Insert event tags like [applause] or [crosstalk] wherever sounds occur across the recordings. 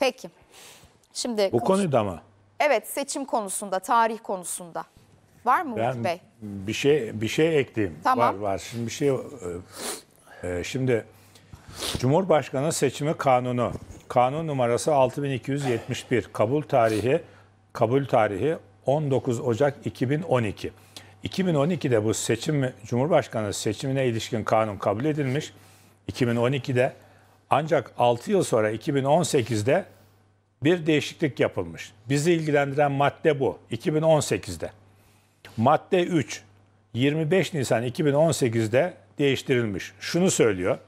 Peki. Şimdi Bu konuş- konuda mı? Evet seçim konusunda, tarih konusunda. Var mı Umut Bey? bir şey bir şey ekleyeyim. Tamam. Var var. Şimdi bir şey e, e, şimdi Cumhurbaşkanı seçimi kanunu. Kanun numarası 6271. Kabul tarihi kabul tarihi 19 Ocak 2012. 2012'de bu seçim Cumhurbaşkanı seçimine ilişkin kanun kabul edilmiş. 2012'de ancak 6 yıl sonra 2018'de bir değişiklik yapılmış. Bizi ilgilendiren madde bu. 2018'de. Madde 3 25 Nisan 2018'de değiştirilmiş. Şunu söylüyor.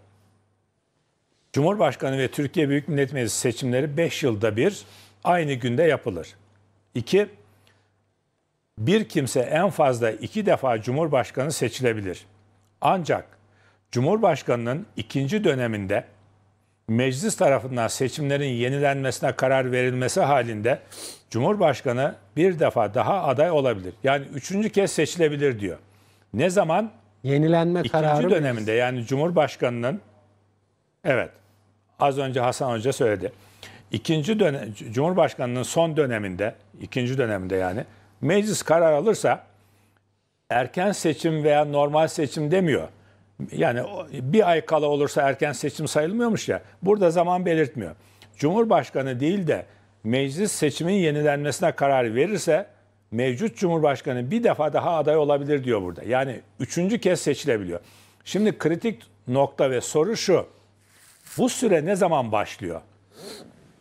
Cumhurbaşkanı ve Türkiye Büyük Millet Meclisi seçimleri 5 yılda bir aynı günde yapılır. 2. Bir kimse en fazla 2 defa Cumhurbaşkanı seçilebilir. Ancak Cumhurbaşkanının ikinci döneminde meclis tarafından seçimlerin yenilenmesine karar verilmesi halinde Cumhurbaşkanı bir defa daha aday olabilir. Yani üçüncü kez seçilebilir diyor. Ne zaman? Yenilenme İkinci kararı. İkinci döneminde meclis. yani Cumhurbaşkanı'nın evet az önce Hasan Hoca söyledi. İkinci dönem, Cumhurbaşkanı'nın son döneminde, ikinci döneminde yani meclis karar alırsa erken seçim veya normal seçim demiyor yani bir ay kala olursa erken seçim sayılmıyormuş ya. Burada zaman belirtmiyor. Cumhurbaşkanı değil de meclis seçimin yenilenmesine karar verirse mevcut Cumhurbaşkanı bir defa daha aday olabilir diyor burada. Yani üçüncü kez seçilebiliyor. Şimdi kritik nokta ve soru şu. Bu süre ne zaman başlıyor?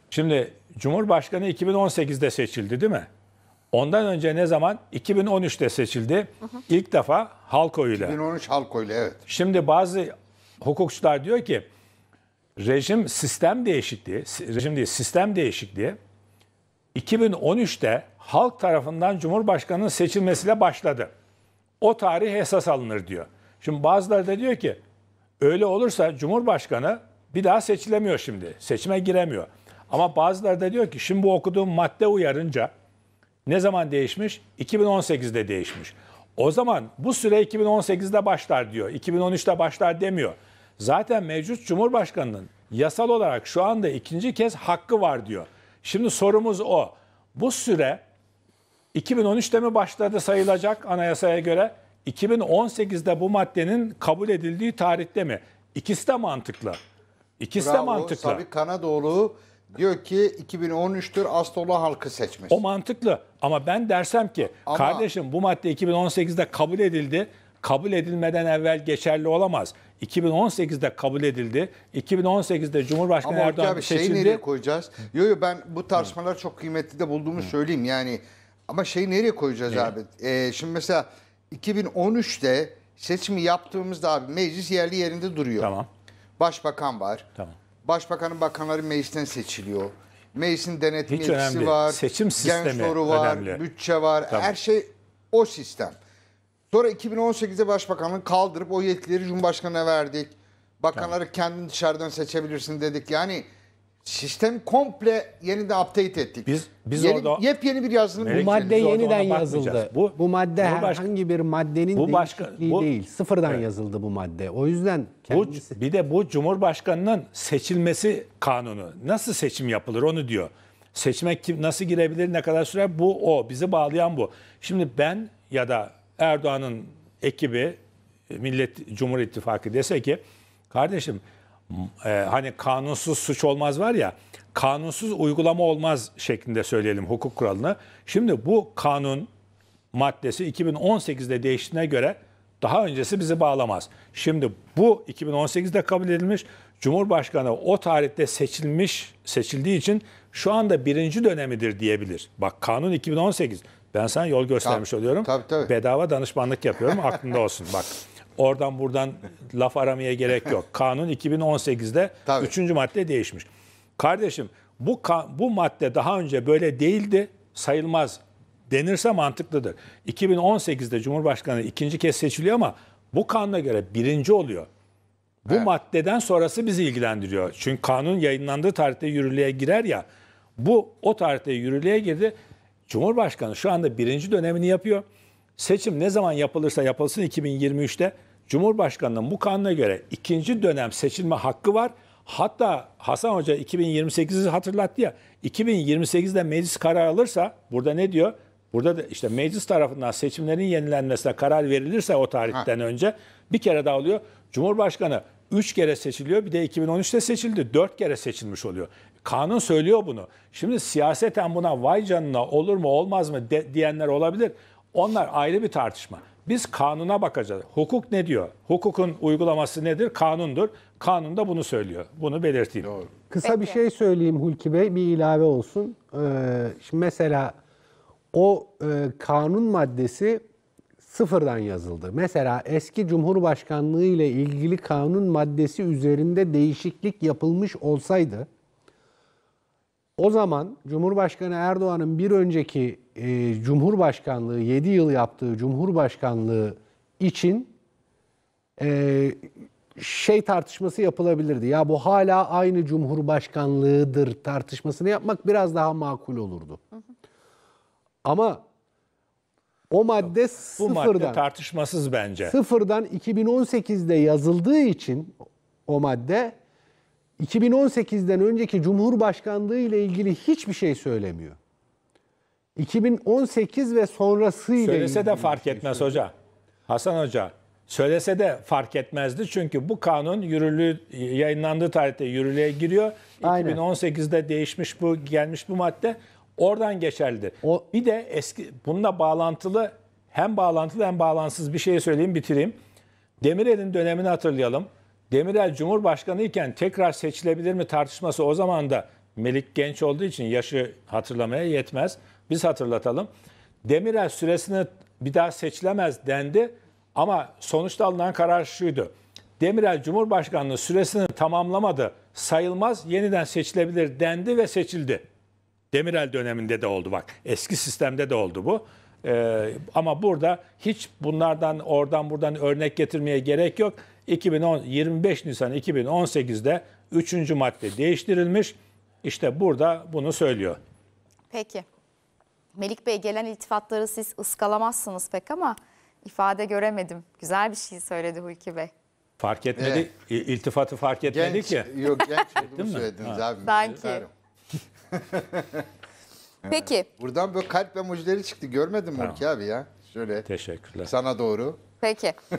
Şimdi Cumhurbaşkanı 2018'de seçildi değil mi? Ondan önce ne zaman? 2013'te seçildi. Hı hı. İlk defa halk oyuyla. 2013 halk oyuyla evet. Şimdi bazı hukukçular diyor ki rejim sistem değişikliği, rejim değil sistem değişikliği 2013'te halk tarafından Cumhurbaşkanı'nın seçilmesiyle başladı. O tarih esas alınır diyor. Şimdi bazıları da diyor ki öyle olursa Cumhurbaşkanı bir daha seçilemiyor şimdi. Seçime giremiyor. Ama bazıları da diyor ki şimdi bu okuduğum madde uyarınca ne zaman değişmiş? 2018'de değişmiş. O zaman bu süre 2018'de başlar diyor. 2013'te başlar demiyor. Zaten mevcut Cumhurbaşkanı'nın yasal olarak şu anda ikinci kez hakkı var diyor. Şimdi sorumuz o. Bu süre 2013'te mi başladı sayılacak anayasaya göre? 2018'de bu maddenin kabul edildiği tarihte mi? İkisi de mantıklı. İkisi Bravo, de mantıklı. Sabit Kanadoğlu Diyor ki 2013'tür Astola halkı seçmiş. O mantıklı ama ben dersem ki Ama- kardeşim bu madde 2018'de kabul edildi. Kabul edilmeden evvel geçerli olamaz. 2018'de kabul edildi. 2018'de Cumhurbaşkanı Ama Erdoğan abi şeyi seçildi. nereye koyacağız? Yo yo ben bu tartışmalar çok kıymetli de bulduğumu söyleyeyim yani. Ama şeyi nereye koyacağız abi? Ee, şimdi mesela 2013'te seçimi yaptığımızda abi meclis yerli yerinde duruyor. Tamam. Başbakan var. Tamam. Başbakanın bakanları meclisten seçiliyor. Meclisin denetim yetkisi var. Seçim sistemi genç soru var, önemli. bütçe var. Tabii. Her şey o sistem. Sonra 2018'de başbakanlığı kaldırıp o yetkileri Cumhurbaşkanı'na verdik. Bakanları Tabii. kendin dışarıdan seçebilirsin dedik. Yani Sistem komple yeniden update ettik. Biz biz Yeni, orada yepyeni bir yazılım. Bu madde yeniden yazıldı. Bu, bu madde bu başka, herhangi bir maddenin bu başka, bu, değil. Sıfırdan evet. yazıldı bu madde. O yüzden kendisi... bu, bir de bu Cumhurbaşkanının seçilmesi kanunu. Nasıl seçim yapılır onu diyor. Seçmek kim nasıl girebilir, ne kadar süre bu o. Bizi bağlayan bu. Şimdi ben ya da Erdoğan'ın ekibi Millet Cumhur İttifakı dese ki kardeşim e, hani kanunsuz suç olmaz var ya kanunsuz uygulama olmaz şeklinde söyleyelim hukuk kuralını. Şimdi bu kanun maddesi 2018'de değiştiğine göre daha öncesi bizi bağlamaz. Şimdi bu 2018'de kabul edilmiş Cumhurbaşkanı o tarihte seçilmiş seçildiği için şu anda birinci dönemidir diyebilir. Bak kanun 2018. Ben sana yol göstermiş tabii, oluyorum. Tabii, tabii. Bedava danışmanlık yapıyorum aklında olsun bak. Oradan buradan laf aramaya gerek yok. [laughs] Kanun 2018'de Tabii. 3. madde değişmiş. Kardeşim bu bu madde daha önce böyle değildi sayılmaz denirse mantıklıdır. 2018'de Cumhurbaşkanı ikinci kez seçiliyor ama bu kanuna göre birinci oluyor. Bu evet. maddeden sonrası bizi ilgilendiriyor. Çünkü kanun yayınlandığı tarihte yürürlüğe girer ya. Bu o tarihte yürürlüğe girdi. Cumhurbaşkanı şu anda birinci dönemini yapıyor. Seçim ne zaman yapılırsa yapılsın 2023'te Cumhurbaşkanı'nın bu kanuna göre ikinci dönem seçilme hakkı var. Hatta Hasan Hoca 2028'i hatırlattı ya. 2028'de meclis karar alırsa burada ne diyor? Burada da işte meclis tarafından seçimlerin yenilenmesine karar verilirse o tarihten ha. önce bir kere daha oluyor. Cumhurbaşkanı 3 kere seçiliyor bir de 2013'te seçildi 4 kere seçilmiş oluyor. Kanun söylüyor bunu. Şimdi siyaseten buna vay canına olur mu olmaz mı de, diyenler olabilir. Onlar ayrı bir tartışma. Biz kanuna bakacağız. Hukuk ne diyor? Hukukun uygulaması nedir? Kanundur. Kanun da bunu söylüyor. Bunu belirteyim. Doğru. Kısa Peki. bir şey söyleyeyim Hulki Bey. Bir ilave olsun. Ee, şimdi mesela o e, kanun maddesi sıfırdan yazıldı. Mesela eski Cumhurbaşkanlığı ile ilgili kanun maddesi üzerinde değişiklik yapılmış olsaydı o zaman Cumhurbaşkanı Erdoğan'ın bir önceki e, Cumhurbaşkanlığı 7 yıl yaptığı Cumhurbaşkanlığı için e, şey tartışması yapılabilirdi. Ya bu hala aynı Cumhurbaşkanlığıdır tartışmasını yapmak biraz daha makul olurdu. Ama o madde Yok, bu sıfırdan. madde tartışmasız bence. Sıfırdan 2018'de yazıldığı için o madde 2018'den önceki Cumhurbaşkanlığı ile ilgili hiçbir şey söylemiyor. 2018 ve sonrasıyla Söylese de fark şey etmez şey hoca. Hasan Hoca söylese de fark etmezdi. Çünkü bu kanun yürürlüğü yayınlandığı tarihte yürürlüğe giriyor. Aynen. 2018'de değişmiş bu gelmiş bu madde oradan geçerlidir. O... Bir de eski bununla bağlantılı hem bağlantılı hem bağlantısız bir şey söyleyeyim bitireyim. Demirel'in dönemini hatırlayalım. Demirel Cumhurbaşkanı iken tekrar seçilebilir mi tartışması o zaman da Melik genç olduğu için yaşı hatırlamaya yetmez. Biz hatırlatalım. Demirel süresini bir daha seçilemez dendi ama sonuçta alınan karar şuydu. Demirel Cumhurbaşkanlığı süresini tamamlamadı, sayılmaz, yeniden seçilebilir dendi ve seçildi. Demirel döneminde de oldu bak. Eski sistemde de oldu bu. Ee, ama burada hiç bunlardan oradan buradan örnek getirmeye gerek yok. 2010 25 Nisan 2018'de 3. madde değiştirilmiş. İşte burada bunu söylüyor. Peki. Melik Bey gelen iltifatları siz ıskalamazsınız pek ama ifade göremedim. Güzel bir şey söyledi Hulki Bey. Fark etmedi, evet. iltifatı fark etmedi genç, ki. Yok genç olduğumu [laughs] söylediniz ha. abi. Sanki. [laughs] Peki. [laughs] Buradan böyle kalp emojileri çıktı görmedin mi tamam. Hulki abi ya? Şöyle. Teşekkürler. Sana doğru. Peki.